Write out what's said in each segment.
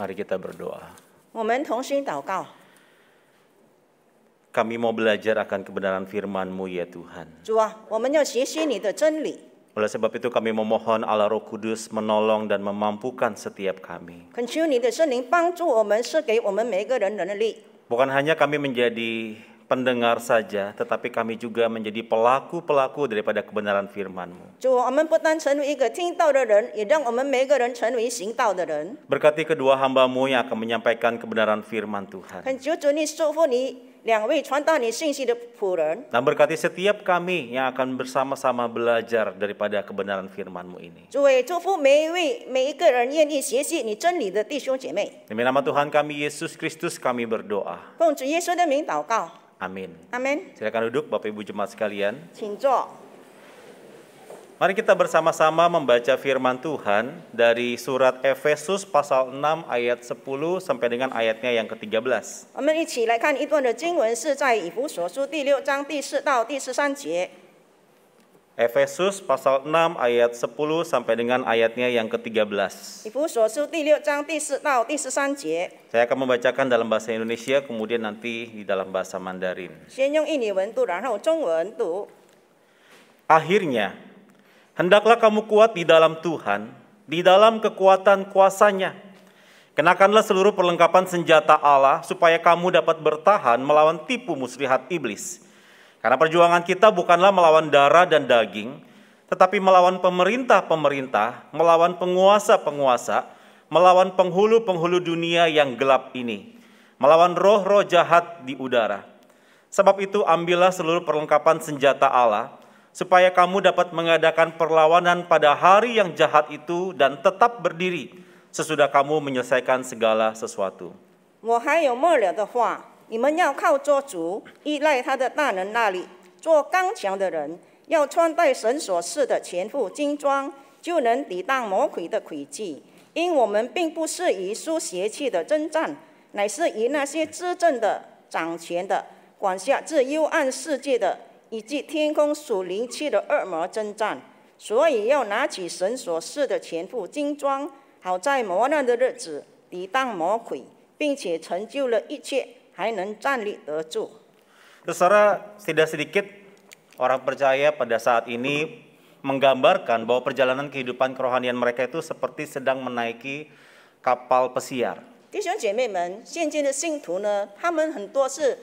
Mari kita berdoa. Kami mau belajar akan kebenaran firman-Mu ya Tuhan. Oleh sebab itu kami memohon Allah Roh Kudus menolong dan memampukan setiap kami. Bukan hanya kami menjadi pendengar saja, tetapi kami juga menjadi pelaku-pelaku daripada kebenaran firman-Mu. Berkati kedua hamba-Mu yang akan menyampaikan kebenaran firman Tuhan. Kan Dan berkati setiap kami yang akan bersama-sama belajar daripada kebenaran firman-Mu ini. Demi nama Tuhan kami Yesus Kristus kami berdoa. 奉主耶稣的名祷告。Amin. Amin. Silakan duduk Bapak Ibu jemaat sekalian. Mari kita bersama-sama membaca firman Tuhan dari surat Efesus pasal 6 ayat 10 sampai dengan ayatnya yang ke-13. Efesus pasal 6 ayat 10 sampai dengan ayatnya yang ke-13. Saya akan membacakan dalam bahasa Indonesia kemudian nanti di dalam bahasa Mandarin. Akhirnya, hendaklah kamu kuat di dalam Tuhan, di dalam kekuatan kuasanya. Kenakanlah seluruh perlengkapan senjata Allah supaya kamu dapat bertahan melawan tipu muslihat iblis karena perjuangan kita bukanlah melawan darah dan daging, tetapi melawan pemerintah-pemerintah, melawan penguasa-penguasa, melawan penghulu-penghulu dunia yang gelap ini, melawan roh-roh jahat di udara. Sebab itu ambillah seluruh perlengkapan senjata Allah, supaya kamu dapat mengadakan perlawanan pada hari yang jahat itu dan tetap berdiri sesudah kamu menyelesaikan segala sesuatu. 你们要靠做主，依赖他的大能，那里做刚强的人，要穿戴神所赐的全副金装，就能抵挡魔鬼的诡计。因我们并不适宜输邪气的征战，乃是与那些执政的、掌权的、管辖这幽暗世界的，以及天空属灵气的恶魔征战。所以要拿起神所赐的全副金装，好在磨难的日子抵挡魔鬼，并且成就了一切。还能站立得住。Saudara, tidak sedikit orang percaya pada saat ini menggambarkan bahwa perjalanan kehidupan kerohanian mereka itu seperti sedang menaiki kapal pesiar. 弟兄姐妹们，现今的信徒呢，他们很多是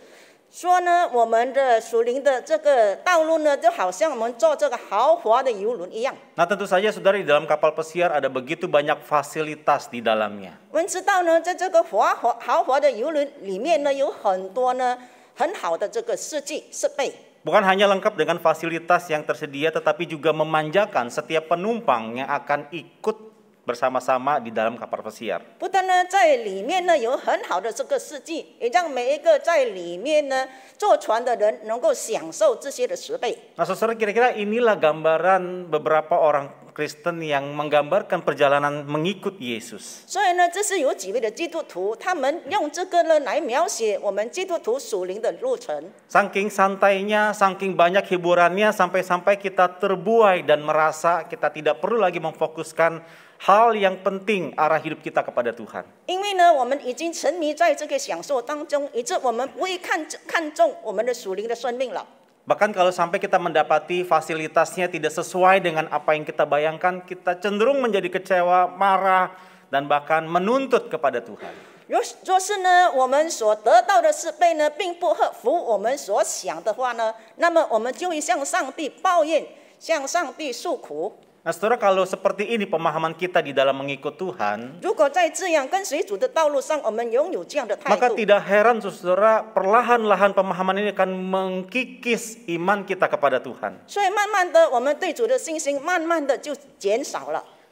说呢，我们的属灵的这个道路呢，就好像我们坐这个豪华的游轮一样。Nah tentu saja saudara di dalam kapal pesiar ada begitu banyak fasilitas di dalamnya。我们知道呢，在这个豪华豪华的游轮里面呢，有很多呢很好的这个设计设备。Bukan hanya lengkap dengan fasilitas yang tersedia, tetapi juga memanjakan setiap penumpang yang akan ikut bersama-sama di dalam kapal pesiar. saudara kira-kira inilah gambaran beberapa orang Kristen yang menggambarkan perjalanan mengikut Yesus. 所以呢，这是有几位的基督徒，他们用这个呢来描写我们基督徒属灵的路程。Saking santainya, saking banyak hiburannya, sampai-sampai kita terbuai dan merasa kita tidak perlu lagi memfokuskan hal yang penting arah hidup kita kepada Tuhan. Bahkan kalau sampai kita mendapati fasilitasnya tidak sesuai dengan apa yang kita bayangkan, kita cenderung menjadi kecewa, marah, dan bahkan menuntut kepada Tuhan. 若若是呢，我们所得到的是被呢，并不合乎我们所想的话呢，那么我们就会向上帝抱怨，向上帝诉苦。Nah, saudara kalau seperti ini pemahaman kita di dalam mengikut Tuhan, maka tidak heran saudara perlahan-lahan pemahaman ini akan mengkikis iman kita kepada Tuhan.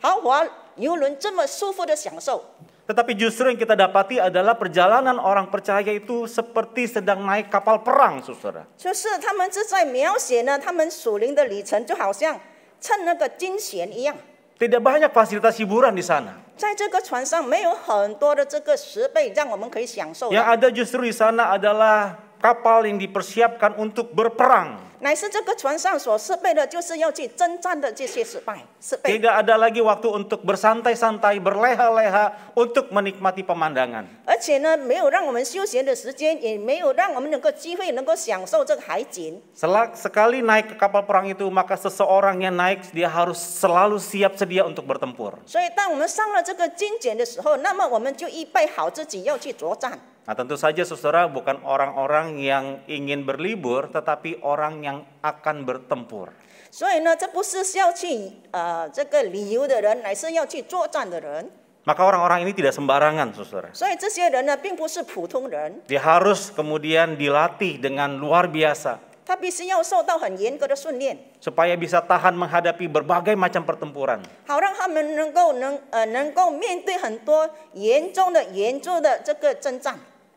豪华游轮这么舒服的享受。Tetapi justru yang kita dapati adalah perjalanan orang percaya itu seperti sedang naik kapal perang, saudara. Tidak banyak fasilitas hiburan di sana. 在这个船上没有很多的这个设备让我们可以享受。Yang ada justru di sana adalah kapal yang dipersiapkan untuk berperang. 乃是这个船上所设备的，就是要去征战的这些失败。设备。Tidak ada lagi waktu untuk bersantai-santai, berleha-leha untuk menikmati pemandangan。而且呢，没有让我们休闲的时间，也没有让我们能够机会能够享受这个海景。Selak sekali naik ke kapal perang itu, maka seseorang yang naik dia harus selalu siap sedia untuk bertempur。所以，当我们上了这个军舰的时候，那么我们就预备好自己要去作战。Nah tentu saja saudara bukan orang-orang yang ingin berlibur, tetapi orang yang yang akan bertempur. Maka orang orang-orang ini tidak sembarangan, saudara. Dia harus kemudian dilatih dengan luar biasa Supaya bisa tahan menghadapi berbagai macam pertempuran. 好让他们能够能呃能够面对很多严重的、严重的这个征战。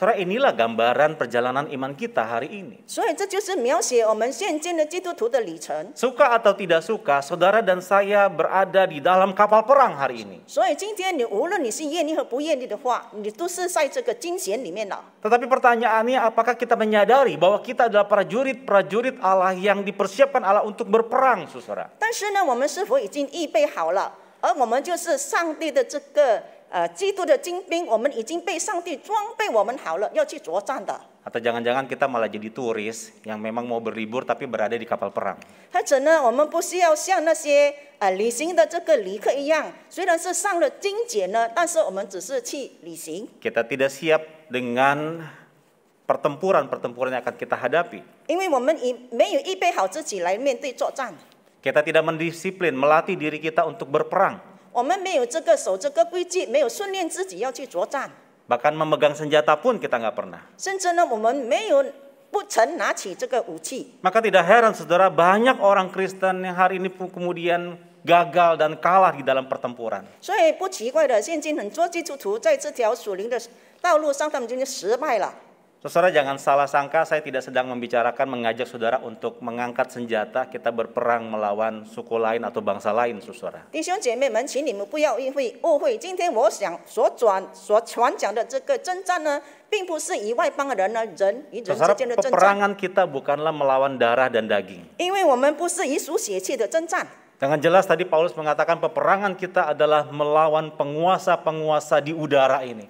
Saudara, inilah gambaran perjalanan iman kita hari ini. Suka atau tidak suka, saudara dan saya berada di dalam kapal perang hari ini. Tetapi pertanyaannya apakah kita menyadari bahwa kita adalah prajurit-prajurit Allah yang dipersiapkan Allah untuk berperang, saudara? 呃基督的精兵，我们已经被上帝装备我们好了，要去作战的。Atau jangan-jangan kita malah jadi turis yang memang mau berlibur tapi berada di kapal perang. Kita tidak siap dengan pertempuran-pertempuran yang akan kita hadapi. Kita tidak mendisiplin melatih diri kita untuk berperang. 我们没有这个守这个规矩，没有训练自己要去作战，甚至呢，我们没有不曾拿起这个武器。那么，不奇怪的，现在很多基督徒在这条属灵的道路上，他们就是失败了。Saudara jangan salah sangka saya tidak sedang membicarakan mengajak saudara untuk mengangkat senjata kita berperang melawan suku lain atau bangsa lain, saudara. 弟兄姐妹们，请你们不要误会误会。今天我想所转所传讲的这个征战呢，并不是以外邦人呢人与人之间的征战。peperangan kita bukanlah melawan darah dan daging. Dengan jelas tadi Paulus mengatakan peperangan kita adalah melawan penguasa-penguasa di udara ini.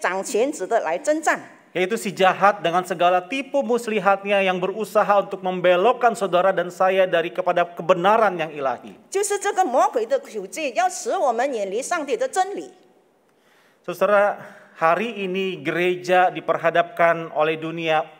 Kan Yaitu si jahat dengan segala tipu muslihatnya yang berusaha untuk membelokkan saudara dan saya dari kepada kebenaran yang ilahi. Kan ya, saudara, hari ini gereja diperhadapkan oleh dunia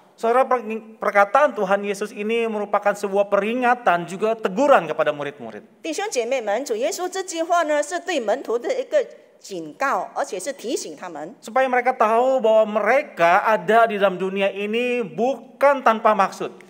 Saudara perkataan Tuhan Yesus ini merupakan sebuah peringatan juga teguran kepada murid-murid. Supaya mereka tahu bahwa mereka ada di dalam dunia ini bukan tanpa maksud.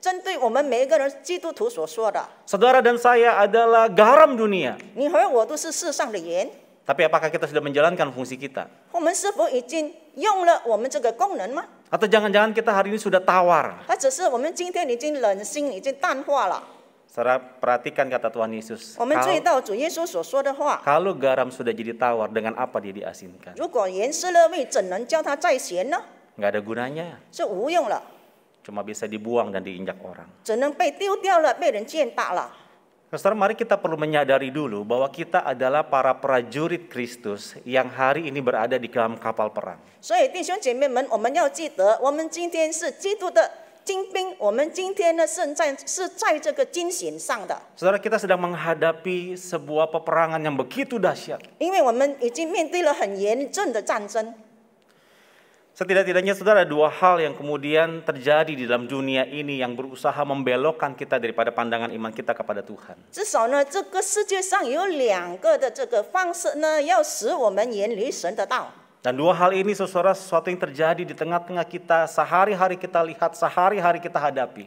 针对我们每一个人基督徒所说的。Saudara dan saya adalah garam dunia. apakah kita sudah menjalankan fungsi kita? jangan jangan-jangan kita hari ini sudah tawar? 它只是我们今天已经冷心，已经淡化了。Saudara perhatikan kata Tuhan Yesus. Kalau, kalau garam sudah jadi tawar, dengan apa dia diasinkan? Nggak ada gunanya cuma bisa dibuang dan diinjak orang. Saudara, mari kita perlu menyadari dulu bahwa kita adalah para prajurit Kristus yang hari ini berada di dalam kapal perang. Saudara kita sedang menghadapi sebuah peperangan yang begitu dahsyat. Setidak-tidaknya saudara dua hal yang kemudian terjadi di dalam dunia ini yang berusaha membelokkan kita daripada pandangan iman kita kepada Tuhan. Dan dua hal ini saudara sesuatu yang terjadi di tengah-tengah kita sehari-hari kita lihat, sehari-hari kita hadapi.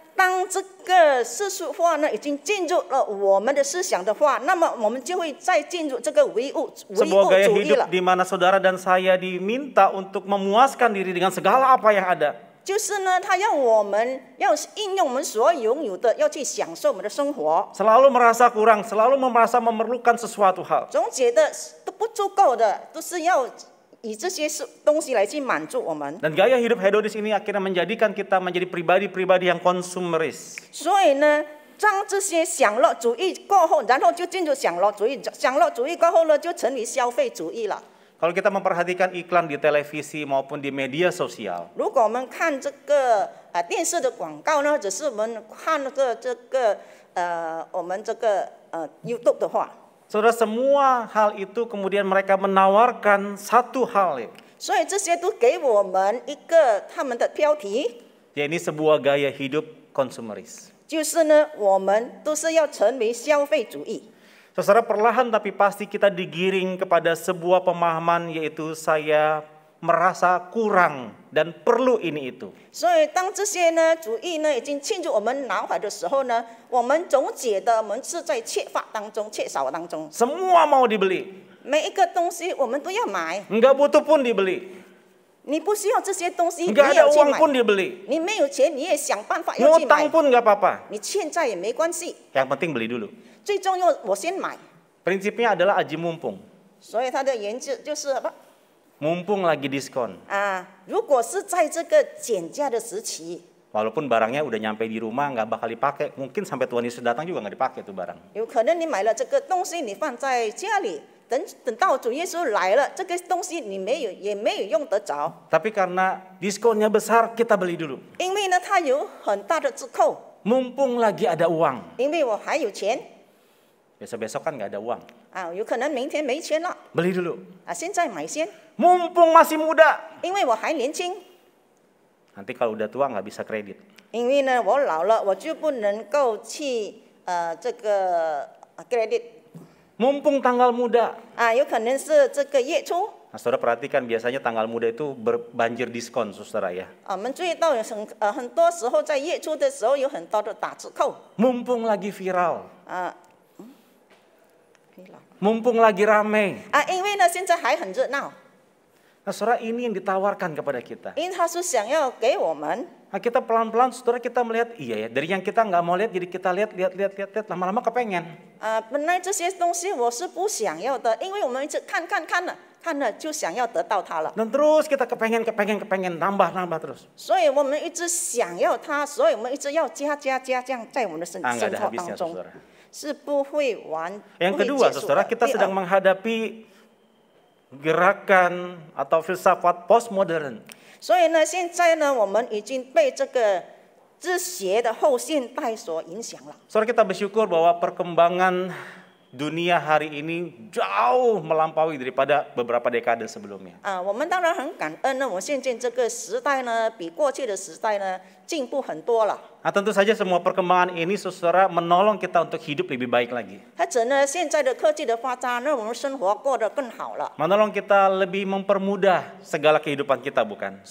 当这个世俗化呢已经进入了我们的思想的话，那么我们就会再进入这个唯物唯物主义了。di mana saudara dan saya diminta untuk memuaskan diri dengan segala apa yang ada. Selalu merasa kurang, selalu merasa memerlukan sesuatu hal。总觉得都不足够的，都是要以这些是东西来去满足我们。那这样，生活 hedonist 这个，最终会变成我们成为个人，个人的消费者。所以呢，当这些享乐主义过后，然后就进入享乐主义，享乐主义过后呢，就成为消费主义了。如果我们看这个啊电视的广告呢，只是我们看这个这个呃我们这个呃 YouTube 的话。Saudara semua hal itu kemudian mereka menawarkan satu hal. Ya. ini sebuah gaya hidup konsumeris. Saudara perlahan tapi pasti kita digiring kepada sebuah pemahaman yaitu saya merasa kurang dan perlu ini itu. Semua mau dibeli. Enggak butuh pun dibeli. Enggak ada uang pun dibeli. Ngutang pun enggak apa-apa. Yang penting beli dulu. Prinsipnya adalah aji mumpung. Mumpung lagi diskon. Ah, Walaupun barangnya udah nyampe di rumah nggak bakal dipakai, mungkin sampai Tuhan Yesus datang juga nggak dipakai tuh barang. Tapi karena diskonnya besar, kita beli dulu. Mumpung lagi ada uang. Besok-besok kan nggak ada uang. Ah, Beli dulu. Ah, Mumpung masih muda. Nanti kalau udah tua nggak bisa kredit. 因为呢，我老了，我就不能够去呃这个 tanggal muda. Ah, 有可能是这个月初。Nah, saudara perhatikan biasanya tanggal muda itu berbanjir diskon, saudara ya. Ah，Mumpung lagi viral. Ah，Mumpung lagi rame. Ah, Nah, saudara ini yang ditawarkan kepada kita. Nah, kita pelan-pelan saudara kita melihat, iya ya, dari yang kita nggak mau lihat, jadi kita lihat, lihat, lihat, lihat, lihat lama-lama kepengen. Dan terus kita kepengen, kepengen, kepengen, nambah, nambah terus. 所以我们一直想要它，所以我们一直要加加加，这样在我们的生生活当中。yang kedua, saudara, kita sedang menghadapi gerakan atau filsafat postmodern. 所以呢，现在呢，我们已经被这个这邪的后现代所影响了。Saudara kita bersyukur bahwa perkembangan dunia hari ini jauh melampaui daripada beberapa dekade sebelumnya. Ah, uh, 我们当然很感恩呢，我们现今这个时代呢，比过去的时代呢进步很多了。Nah, tentu saja semua perkembangan ini saudara menolong kita untuk hidup lebih baik lagi. Menolong kita lebih mempermudah segala kehidupan kita, bukan?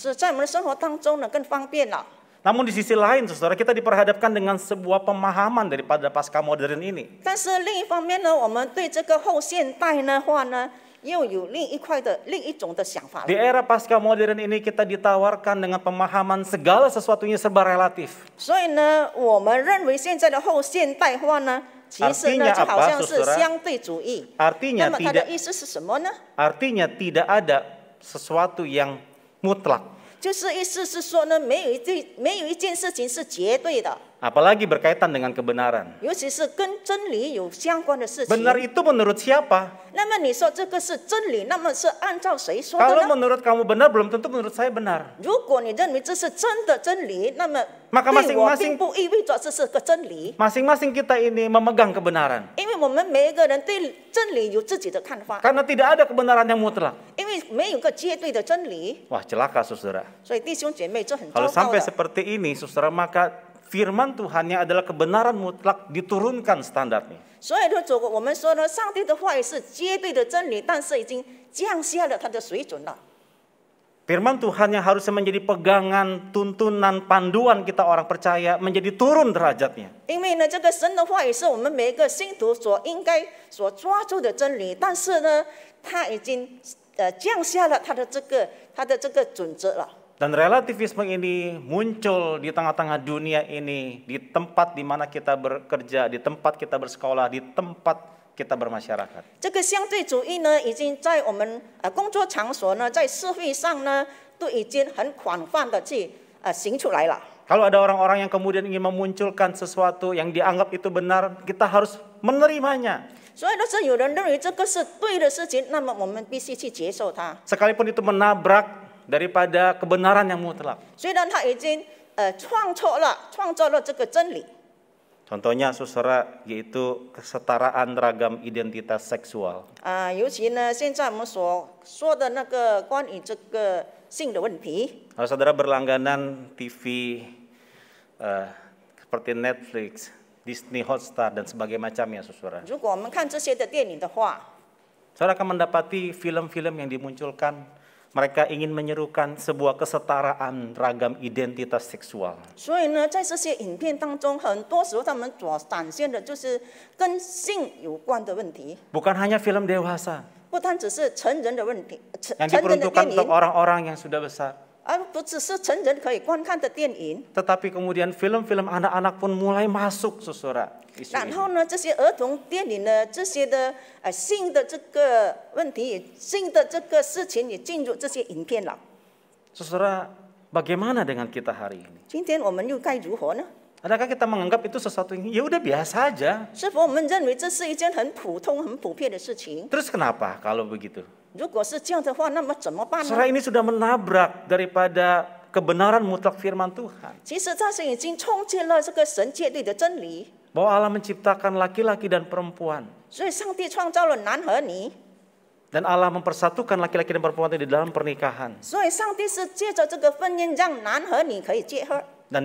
Namun di sisi lain, saudara kita diperhadapkan dengan sebuah pemahaman daripada pasca modern ini. di era pasca modern ini kita ditawarkan dengan pemahaman segala sesuatunya serba relatif. artinya Artinya tidak. Artinya tidak ada sesuatu yang mutlak. 就是意思是说呢，没有一，件没有一件事情是绝对的。apalagi berkaitan dengan kebenaran. Benar itu menurut siapa? Kalau menurut kamu benar, belum tentu menurut saya benar. Maka masing-masing masing-masing kita ini memegang kebenaran. Karena tidak ada kebenaran yang mutlak. Wah celaka saudara. Kalau sampai seperti ini saudara maka firman Tuhan yang adalah kebenaran mutlak diturunkan standarnya. Firman Tuhan yang harusnya menjadi pegangan, tuntunan, panduan kita orang percaya menjadi turun derajatnya. Karena dan relativisme ini muncul di tengah-tengah dunia ini, di tempat di mana kita bekerja, di tempat kita bersekolah, di tempat kita bermasyarakat. Kalau ada orang-orang yang kemudian ingin memunculkan sesuatu yang dianggap itu benar, kita harus menerimanya. Sekalipun itu menabrak daripada kebenaran yang mutlak. Contohnya susara, yaitu kesetaraan ragam identitas seksual. Kalau saudara berlangganan TV uh, eh, seperti Netflix, Disney Hotstar dan sebagainya macamnya saudara. Saudara akan mendapati film-film yang dimunculkan mereka ingin menyerukan sebuah kesetaraan ragam identitas seksual. Bukan hanya film dewasa. Yang diperuntukkan untuk orang-orang yang sudah besar. 而不只是成人可以观看的电影。Tetapi kemudian film-film anak-anak pun mulai masuk, saudara. 然后呢，这些儿童电影呢，这些的呃性的这个问题也，性的这个事情也进入这些影片了。Saudara, bagaimana dengan kita hari ini? Adakah kita menganggap itu sesuatu yang ya udah biasa aja? Terus kenapa kalau begitu? Surah ini sudah menabrak daripada kebenaran mutlak firman Tuhan. Bahwa Allah menciptakan laki-laki dan perempuan. Dan Allah mempersatukan laki-laki dan perempuan itu di dalam pernikahan. Dan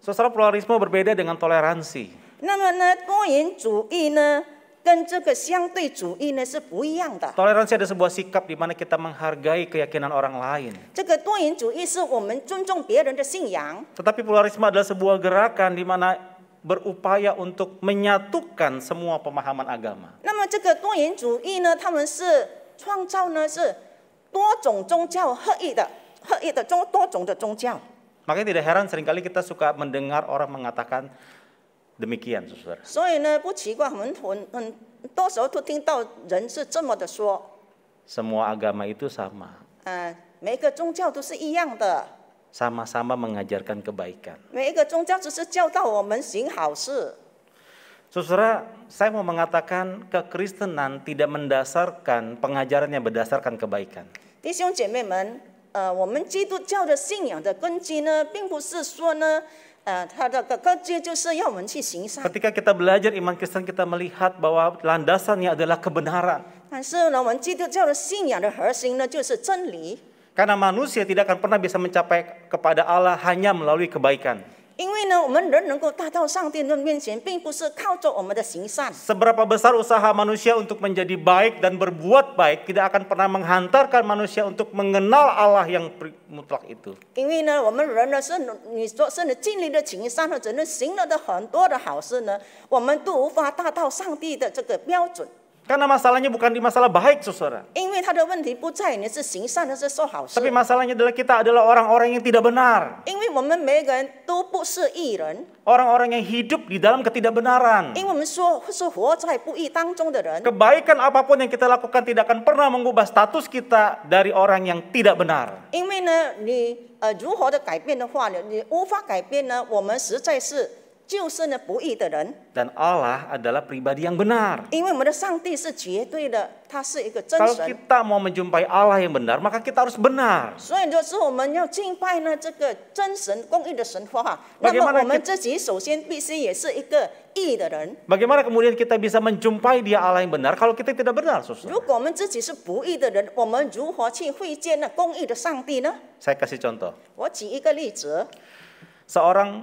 Saudara pluralisme berbeda dengan toleransi. Toleransi ada sebuah sikap di mana kita menghargai keyakinan orang lain. Tetapi pluralisme adalah sebuah gerakan di mana berupaya untuk menyatukan semua pemahaman agama. Nah, Makanya tidak heran seringkali kita suka mendengar orang mengatakan demikian, saudara. Semua agama itu sama. sama sama mengajarkan kebaikan. 每一个宗教只是教导我们行好事。Saudara, saya mau mengatakan kekristenan tidak mendasarkan pengajarannya berdasarkan kebaikan. 弟兄姐妹们。呃，我们基督教的信仰的根基呢，并不是说呢，呃，它的根基就是要我们去行善。Ketika kita belajar iman Kristen, kita melihat bahwa landasannya adalah kebenaran. 但是呢，我们基督教的信仰的核心呢，就是真理。Karena manusia tidak akan pernah bisa mencapai kepada Allah hanya melalui kebaikan. 因为呢，我们人能够达到上帝的面前，并不是靠着我们的行善。Seberapa besar usaha manusia untuk menjadi baik dan berbuat baik tidak akan pernah menghantarkan manusia untuk mengenal Allah yang mutlak itu. 因为呢，我们人呢是你说是你尽力的行善或者你行了的很多的好事呢，我们都无法达到上帝的这个标准。karena masalahnya bukan di masalah baik, saudara. Tapi masalahnya adalah kita adalah orang-orang yang tidak benar. Orang-orang yang hidup di dalam ketidakbenaran. Kebaikan apapun yang kita lakukan tidak akan pernah mengubah status kita dari orang yang tidak benar. 因为呢，你呃如何的改变的话呢，你无法改变呢，我们实在是。就是呢不义的人。Dan Allah adalah pribadi yang benar. Kalau mau menjumpai Allah yang benar, maka kita harus benar. Bagaimana kemudian kita bisa menjumpai Dia Allah yang benar kalau kita tidak benar, Saudara? 如果我们自己是不义的人，我们如何去会见那公义的上帝呢？Saya kasih contoh. 我举一个例子，Seorang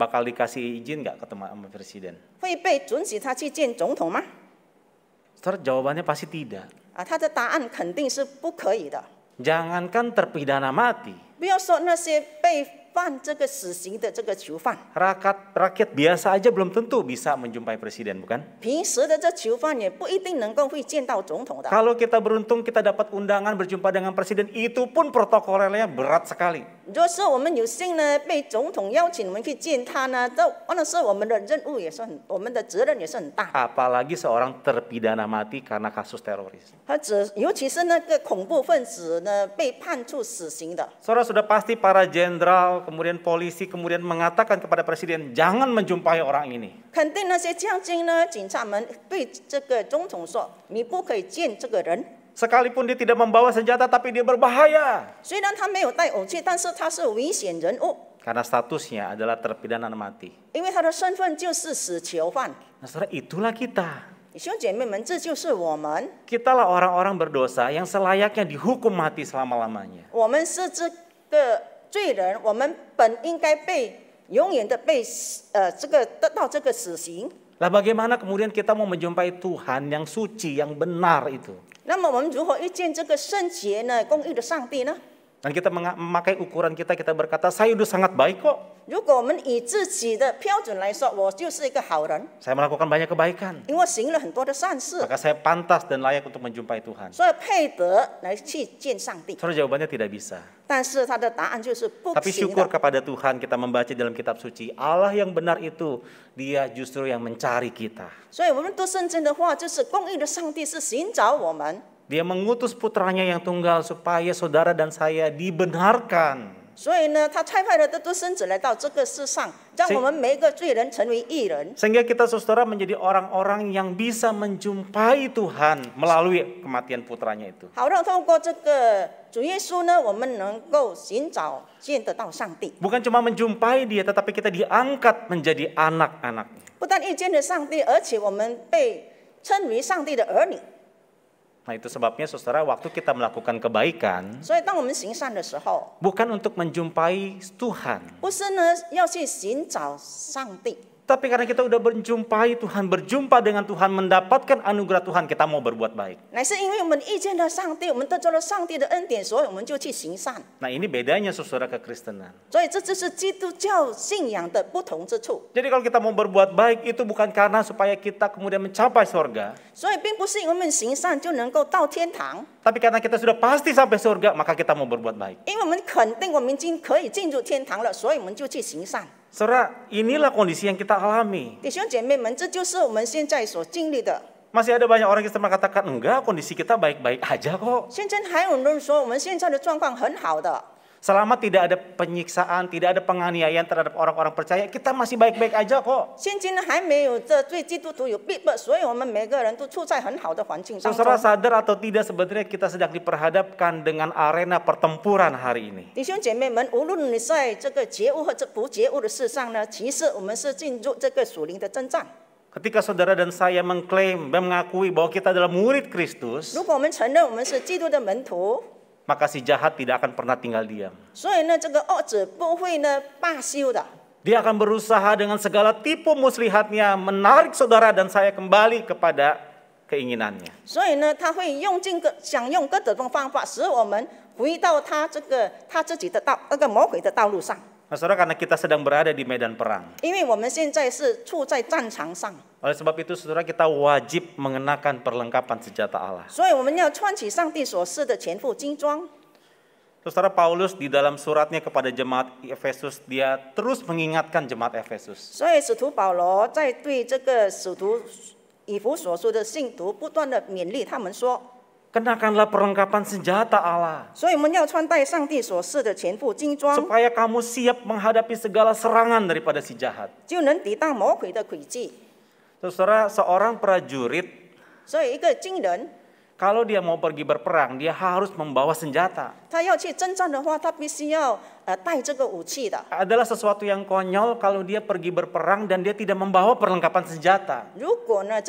bakal dikasih izin nggak ketemu sama presiden? Ter, jawabannya pasti tidak. Jangankan terpidana mati. 不要说那些被犯这个死刑的这个囚犯，rakyat rakyat biasa aja belum tentu bisa menjumpai presiden, bukan? 平时的这囚犯也不一定能够会见到总统的。Kalau kita beruntung kita dapat undangan berjumpa dengan presiden, itu pun protokolnya berat sekali. seorang terpidana mati karena kasus teroris. sudah pasti para jenderal kemudian polisi, kemudian mengatakan kepada Presiden, jangan menjumpai orang ini. Sekalipun dia tidak membawa senjata, tapi dia berbahaya. Karena statusnya adalah terpidana mati. Nah, itulah kita. Kitalah orang-orang berdosa yang selayaknya dihukum mati selama-lamanya. 罪人，我们本应该被永远的被呃，这个得到这个死刑。那，bagaimana kemudian kita mau menjumpai Tuhan yang suci yang benar itu？那么我们如何遇见这个圣洁呢？公义的上帝呢？Dan kita memakai ukuran kita, kita berkata, saya sudah sangat baik kok. Saya melakukan banyak kebaikan. Maka saya pantas dan layak untuk menjumpai Tuhan. kita jawabannya tidak bisa. Tapi syukur kepada Tuhan kita membaca dalam kitab suci, Allah yang benar itu, dia justru yang mencari kita. Dia mengutus putranya yang tunggal supaya saudara dan saya dibenarkan. sehingga kita saudara menjadi orang-orang yang bisa menjumpai Tuhan melalui kematian putranya itu. Bukan cuma menjumpai dia, tetapi kita diangkat menjadi anak-anak. Nah itu sebabnya saudara waktu kita melakukan kebaikan. Bukan untuk menjumpai Tuhan. Tapi karena kita sudah berjumpai Tuhan, berjumpa dengan Tuhan, mendapatkan anugerah Tuhan, kita mau berbuat baik. Nah ini bedanya saudara kekristenan. Jadi kalau kita mau berbuat baik itu bukan karena supaya kita kemudian mencapai surga. Tapi karena kita sudah pasti sampai surga, maka kita mau berbuat baik. Saudara, inilah kondisi yang kita alami. Masih ada banyak orang yang mengatakan enggak kondisi kita baik-baik aja kok. Selama tidak ada penyiksaan, tidak ada penganiayaan terhadap orang-orang percaya, kita masih baik-baik aja kok. Saudara sadar atau tidak sebenarnya kita sedang diperhadapkan dengan arena pertempuran hari ini. Ketika saudara dan saya mengklaim dan mengakui bahwa kita adalah murid Kristus, maka si jahat tidak akan pernah tinggal diam. Dia akan berusaha dengan segala tipu muslihatnya menarik saudara dan saya kembali kepada keinginannya. Nah, saudara, karena kita sedang berada di medan perang. Oleh sebab itu, saudara kita wajib mengenakan perlengkapan senjata Allah. Saudara Paulus di dalam suratnya kepada jemaat Efesus dia terus mengingatkan jemaat Efesus. kenakanlah perlengkapan senjata Allah. Supaya kamu siap menghadapi segala serangan daripada si jahat saudara, seorang prajurit kalau dia mau pergi berperang, dia harus membawa senjata. Adalah sesuatu yang konyol kalau dia pergi berperang dan dia tidak membawa perlengkapan senjata. Itu, na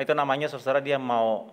itu namanya saudara dia mau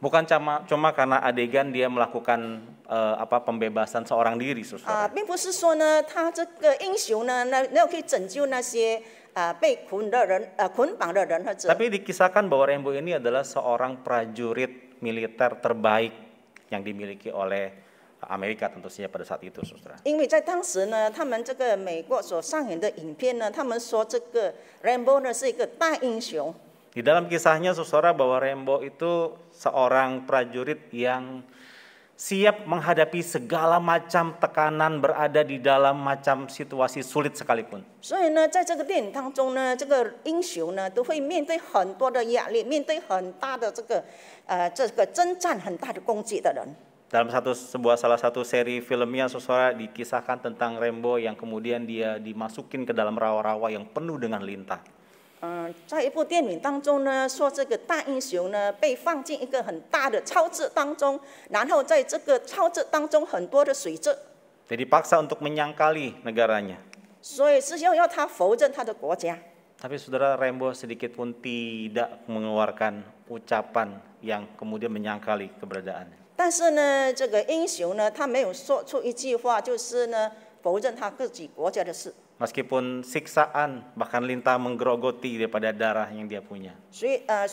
bukan cuma cuma karena adegan dia melakukan uh, apa pembebasan seorang diri, saudara. Tapi dikisahkan bahwa Rembo ini adalah seorang prajurit militer terbaik yang dimiliki oleh Amerika tentu saja pada saat itu, saudara. Di dalam kisahnya Susora bahwa Rembo itu seorang prajurit yang siap menghadapi segala macam tekanan berada di dalam macam situasi sulit sekalipun. Dalam satu sebuah salah satu seri filmnya Susora dikisahkan tentang Rembo yang kemudian dia dimasukin ke dalam rawa-rawa yang penuh dengan lintah. 在一部电影当中呢，说这个大英雄呢被放进一个很大的超字当中，然后在这个超字当中很多的水质。jadi paksa untuk menyangkali negaranya. 所以是要要他否认他的国家。tapi saudara rembo sedikit pun tidak mengeluarkan ucapan yang kemudian menyangkali keberadaannya. 但是呢，这个英雄呢，他没有说出一句话，就是呢否认他自己国家的事。meskipun siksaan bahkan lintah menggerogoti daripada darah yang dia punya. Uh,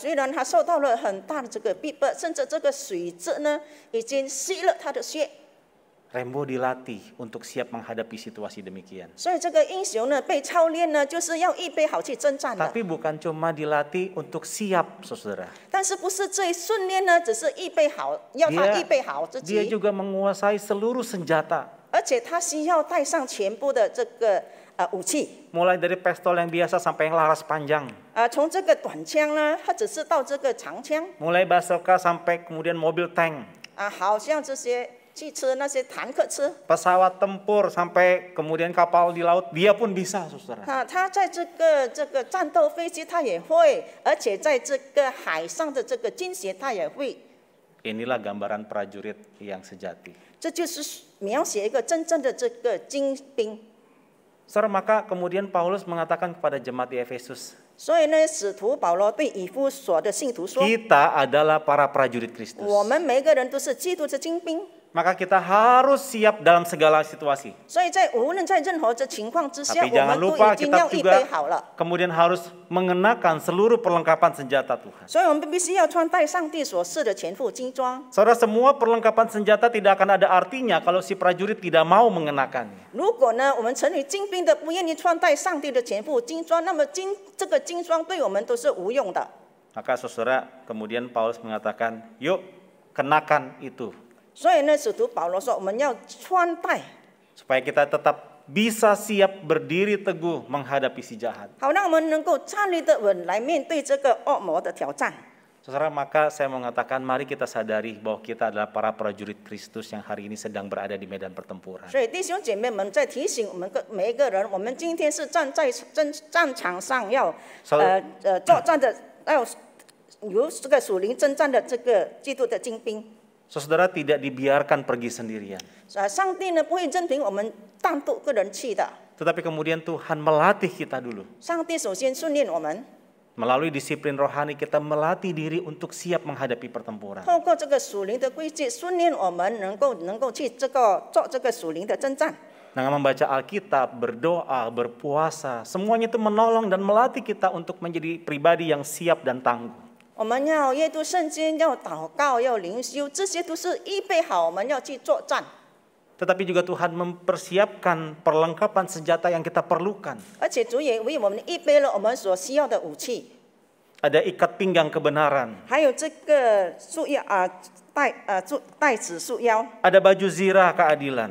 Rembo dilatih untuk siap menghadapi situasi demikian. Tapi bukan cuma dilatih untuk siap, saudara. dia juga menguasai seluruh senjata. 而且他需要带上全部的这个呃武器。mulai dari pistol yang biasa sampai yang laras panjang. Uh, sampai kemudian mobil tank. Pesawat tempur sampai kemudian kapal di laut dia pun bisa, saudara. gambaran prajurit yang sejati. 这就是描写一个真正的这个精兵。Saudara kemudian Paulus mengatakan kepada jemaat di Efesus. Kita adalah para prajurit Kristus maka kita harus siap dalam segala situasi. Tapi jangan lupa kita juga kemudian harus mengenakan seluruh perlengkapan senjata Tuhan. Saudara, semua perlengkapan senjata tidak akan ada artinya kalau si prajurit tidak mau mengenakannya. Maka saudara, kemudian Paulus mengatakan, yuk kenakan itu. 所以呢，使徒保罗说，我们要穿戴，supaya kita tetap bisa siap berdiri teguh menghadapi si jahat. maka saya mengatakan mari kita sadari bahwa kita adalah para prajurit Kristus yang hari ini sedang berada di medan pertempuran. 所以弟兄姐妹们在提醒我们个每一个人，我们今天是站在战战场上要 saudara tidak dibiarkan pergi sendirian. Tetapi kemudian Tuhan melatih kita dulu. Melalui disiplin rohani kita melatih diri untuk siap menghadapi pertempuran. Dengan membaca Alkitab, berdoa, berpuasa, semuanya itu menolong dan melatih kita untuk menjadi pribadi yang siap dan tangguh. 我们要阅读圣经，要祷告，要灵修，这些都是预备好我们要去作战。Tetapi juga Tuhan mempersiapkan perlengkapan senjata yang kita perlukan. Ada ikat pinggang kebenaran. Ada baju zirah keadilan.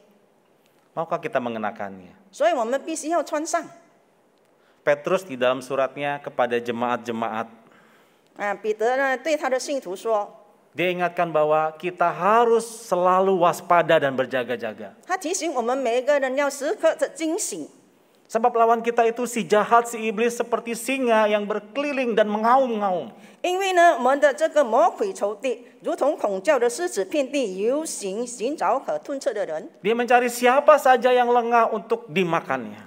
Maukah kita mengenakannya? Petrus di dalam suratnya kepada jemaat-jemaat. Ah, ah, Dia ingatkan bahwa kita harus selalu waspada dan berjaga-jaga. Sebab lawan kita itu si jahat, si iblis seperti singa yang berkeliling dan mengaum-ngaum. Dia mencari siapa saja yang lengah untuk dimakannya.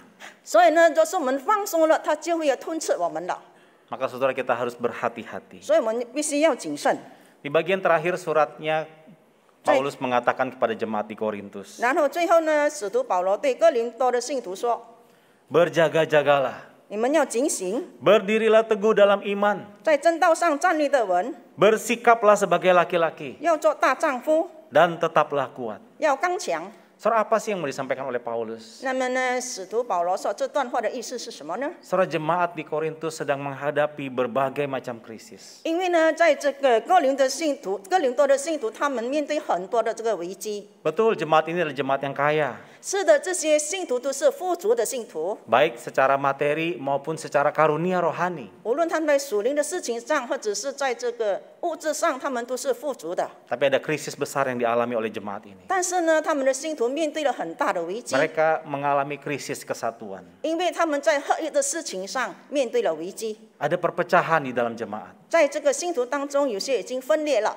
Maka saudara kita harus berhati-hati. Di bagian terakhir suratnya Paulus mengatakan kepada jemaat di Korintus. 然后最后呢，使徒保罗对哥林多的信徒说。berjaga-jagalah. Berdirilah teguh dalam iman. Bersikaplah sebagai laki-laki. Dan tetaplah kuat. 要刚强。Saudara, apa sih yang mau disampaikan oleh Paulus? Saudara, jemaat di Korintus sedang menghadapi berbagai macam krisis. Betul, jemaat ini adalah jemaat yang kaya. 是的，这些信徒都是富足的信徒。baik secara materi maupun secara karunia rohani. 无论他们在属灵的事情上，或者是在这个物质上，他们都是富足的。tapi ada krisis besar yang dialami oleh jemaat ini. 但是呢，他们的信徒面对了很大的危机。mereka mengalami krisis kesatuan. 因为他们在合一的事情上面对了危机。ada perpecahan di dalam jemaat. 在这个信徒当中，有些已经分裂了。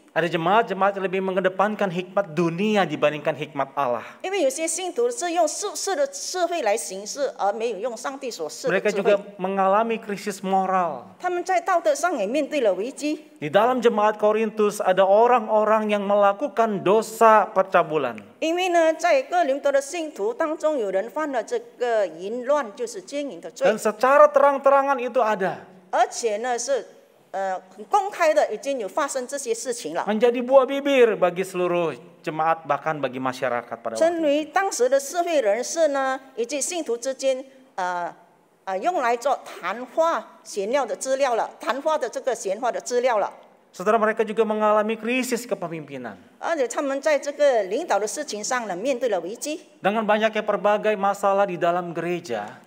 Ada jemaat-jemaat yang lebih mengedepankan hikmat dunia dibandingkan hikmat Allah. Mereka juga mengalami krisis moral. Di dalam jemaat Korintus ada orang-orang yang melakukan dosa percabulan. Dan secara terang-terangan itu ada. 呃，公开的已经有发生这些事情了，成为当时的社会人士呢，以及信徒之间，呃，呃，用来做谈话闲聊的资料了，谈话的这个闲话的资料了。Saudara mereka juga mengalami krisis kepemimpinan. Dengan banyaknya berbagai masalah di dalam gereja.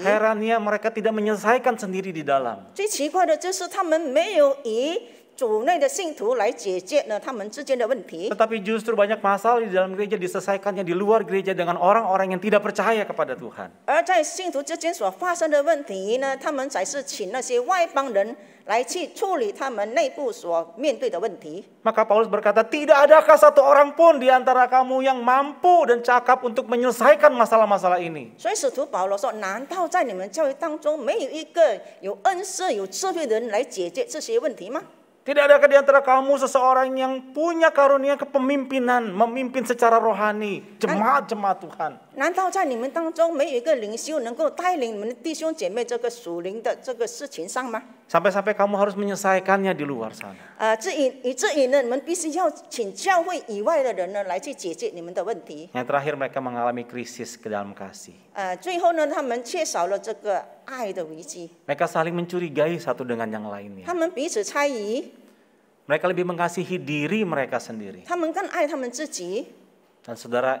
Herannya mereka tidak menyelesaikan sendiri di dalam. 最奇怪的就是他们没有以主内的信徒来解决呢他们之间的问题。Tetapi justru banyak masalah di dalam gereja diselesaikannya di luar gereja dengan orang-orang yang tidak percaya kepada Tuhan. 而在信徒之间所发生的问题呢，他们才是请那些外邦人来去处理他们内部所面对的问题。Maka Paulus berkata, tidak adakah satu orang pun di antara kamu yang mampu dan cakap untuk menyelesaikan masalah-masalah ini? 所以使徒保罗说，难道在你们教会当中没有一个有恩赐、有智慧的人来解决这些问题吗？tidak ada di antara kamu seseorang yang punya karunia kepemimpinan, memimpin secara rohani, jemaat-jemaat Tuhan? 难道在你们当中没有一个灵修能够带领你们的弟兄姐妹这个属灵的这个事情上吗？sampai-sampai kamu harus menyelesaikannya di luar sana。呃，至于以至于呢，你们必须要请教会以外的人呢来去解决你们的问题。yang terakhir mereka mengalami krisis ke dalam kasih。呃，最后呢，他们缺少了这个爱的危机。Mereka saling mencurigai satu dengan yang lainnya。他们彼此猜疑。Mereka lebih mengasihi diri mereka sendiri。他们更爱他们自己。Dan saudara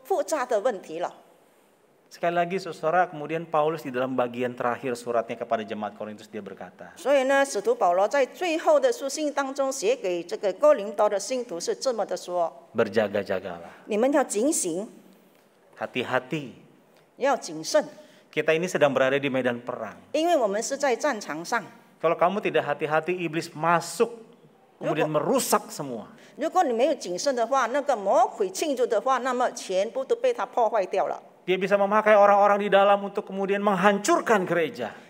sekali lagi saudara, kemudian Paulus di dalam bagian terakhir suratnya kepada jemaat Korintus dia berkata. berjaga jagalah hati hati Kita ini sedang berada di medan perang. Kalau kamu tidak hati-hati, iblis masuk kemudian merusak semua. 如果你没有谨慎的话，那个魔鬼进入的话，那么全部都被他破坏掉了。他可以使用里面的人来破坏教会。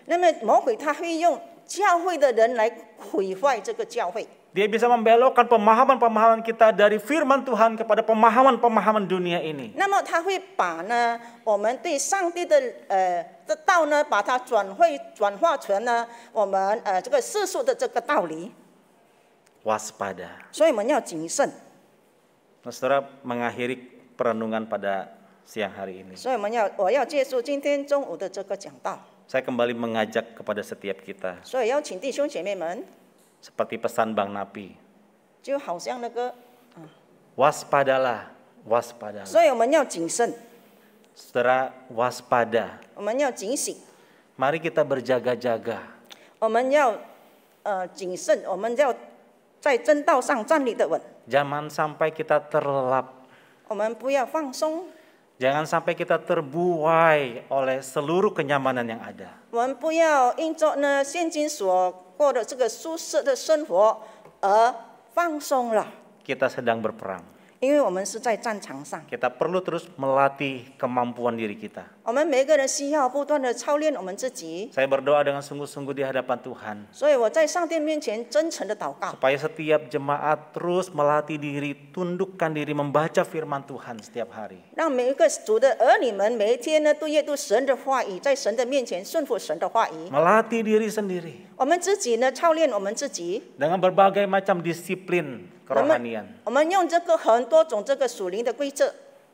那么魔鬼他会用教会的人来毁坏这个教会。他可以改变我们的理解，从神的话语到世界的理解。那么他会把我们对神的道转化成世俗的道理。waspada. Nah, saudara mengakhiri perenungan pada siang hari ini. Saya kembali mengajak kepada setiap kita. Seperti pesan Bang Napi. Waspadalah, waspadalah. Saudara waspada. Mari kita berjaga-jaga. 我们要呃谨慎，我们要 Jangan sampai kita terlelap. 我们不要放松。Jangan sampai kita terbuai oleh seluruh kenyamanan yang ada. Kita sedang berperang. Kita perlu terus melatih kemampuan diri kita. Saya berdoa dengan sungguh-sungguh di hadapan Tuhan. Supaya setiap jemaat terus melatih diri, tundukkan diri membaca firman Tuhan setiap hari. 让每一个主的儿女们每一天呢都阅读神的话语，在神的面前顺服神的话语。Melatih diri sendiri. berbagai macam disiplin kerohanian.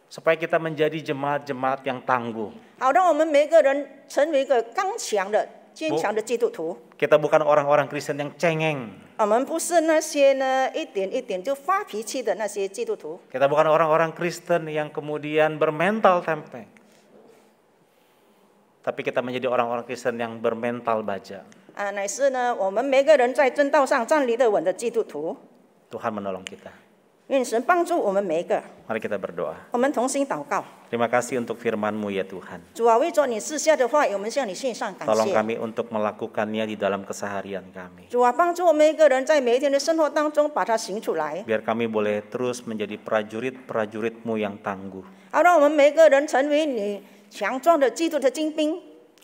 Supaya kita menjadi jemaat-jemaat yang tangguh. Kita bukan orang-orang Kristen yang cengeng. Kita bukan orang-orang Kristen yang kemudian bermental tempeng. Tapi kita menjadi orang-orang Kristen yang bermental baja. Tuhan menolong kita. Mari kita berdoa. Terima kasih untuk firman-Mu ya Tuhan. Tolong kami untuk melakukannya di dalam keseharian kami. Biar kami boleh terus menjadi prajurit-prajurit-Mu yang tangguh.